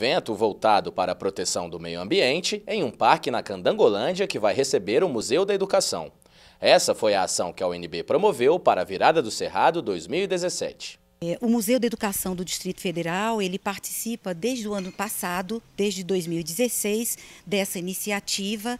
evento voltado para a proteção do meio ambiente em um parque na Candangolândia que vai receber o Museu da Educação. Essa foi a ação que a UNB promoveu para a virada do Cerrado 2017. É, o Museu da Educação do Distrito Federal, ele participa desde o ano passado, desde 2016, dessa iniciativa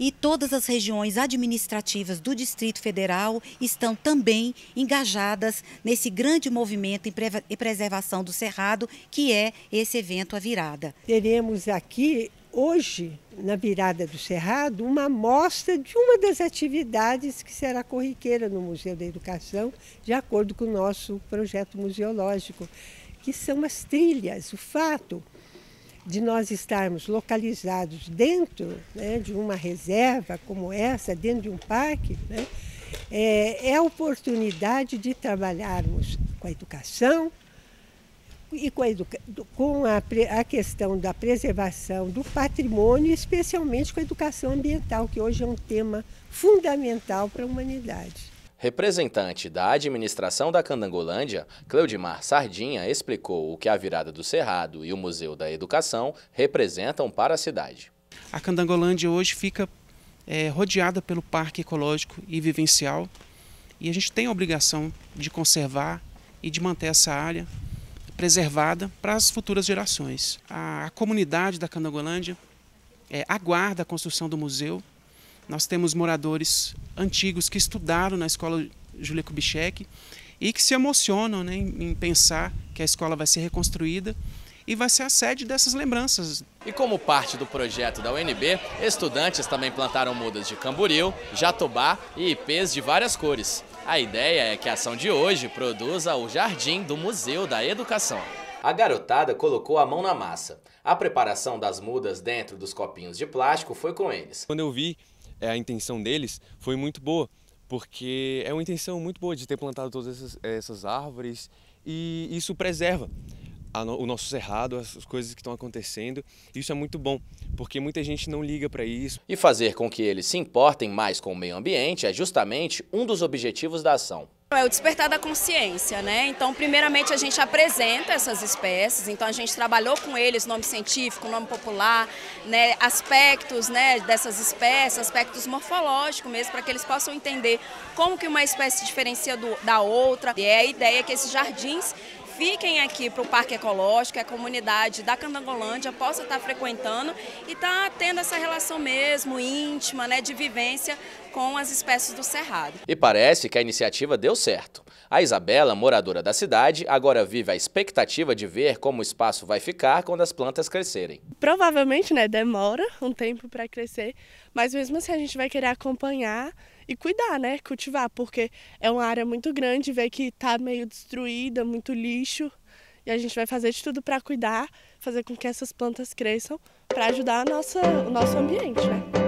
e todas as regiões administrativas do Distrito Federal estão também engajadas nesse grande movimento em preservação do Cerrado, que é esse evento A Virada. Teremos aqui hoje, na virada do Cerrado, uma amostra de uma das atividades que será corriqueira no Museu da Educação, de acordo com o nosso projeto museológico, que são as trilhas. O fato de nós estarmos localizados dentro né, de uma reserva como essa, dentro de um parque, né, é, é a oportunidade de trabalharmos com a educação e com, a, educa com a, a, questão da preservação do patrimônio, especialmente com a educação ambiental, que hoje é um tema fundamental para a humanidade. Representante da administração da Candangolândia, Cleudimar Sardinha explicou o que a virada do Cerrado e o Museu da Educação representam para a cidade. A Candangolândia hoje fica é, rodeada pelo Parque Ecológico e Vivencial e a gente tem a obrigação de conservar e de manter essa área preservada para as futuras gerações. A, a comunidade da Candangolândia é, aguarda a construção do museu nós temos moradores antigos que estudaram na escola Júlia Kubitschek e que se emocionam né, em pensar que a escola vai ser reconstruída e vai ser a sede dessas lembranças. E como parte do projeto da UNB, estudantes também plantaram mudas de camburil, jatobá e ipês de várias cores. A ideia é que a ação de hoje produza o jardim do Museu da Educação. A garotada colocou a mão na massa. A preparação das mudas dentro dos copinhos de plástico foi com eles. Quando eu vi é a intenção deles foi muito boa, porque é uma intenção muito boa de ter plantado todas essas, essas árvores e isso preserva a, o nosso cerrado, as coisas que estão acontecendo. Isso é muito bom, porque muita gente não liga para isso. E fazer com que eles se importem mais com o meio ambiente é justamente um dos objetivos da ação. É o despertar da consciência, né? Então, primeiramente, a gente apresenta essas espécies, então a gente trabalhou com eles, nome científico, nome popular, né? aspectos né, dessas espécies, aspectos morfológicos mesmo, para que eles possam entender como que uma espécie se diferencia do, da outra. E é a ideia que esses jardins fiquem aqui para o Parque Ecológico, é a comunidade da Candangolândia possa estar tá frequentando e estar tá tendo essa relação mesmo íntima, né, de vivência com as espécies do cerrado. E parece que a iniciativa deu certo. A Isabela, moradora da cidade, agora vive a expectativa de ver como o espaço vai ficar quando as plantas crescerem. Provavelmente, né, demora um tempo para crescer, mas mesmo assim a gente vai querer acompanhar e cuidar, né? Cultivar, porque é uma área muito grande, Ver que está meio destruída, muito lixo. E a gente vai fazer de tudo para cuidar, fazer com que essas plantas cresçam, para ajudar a nossa, o nosso ambiente, né?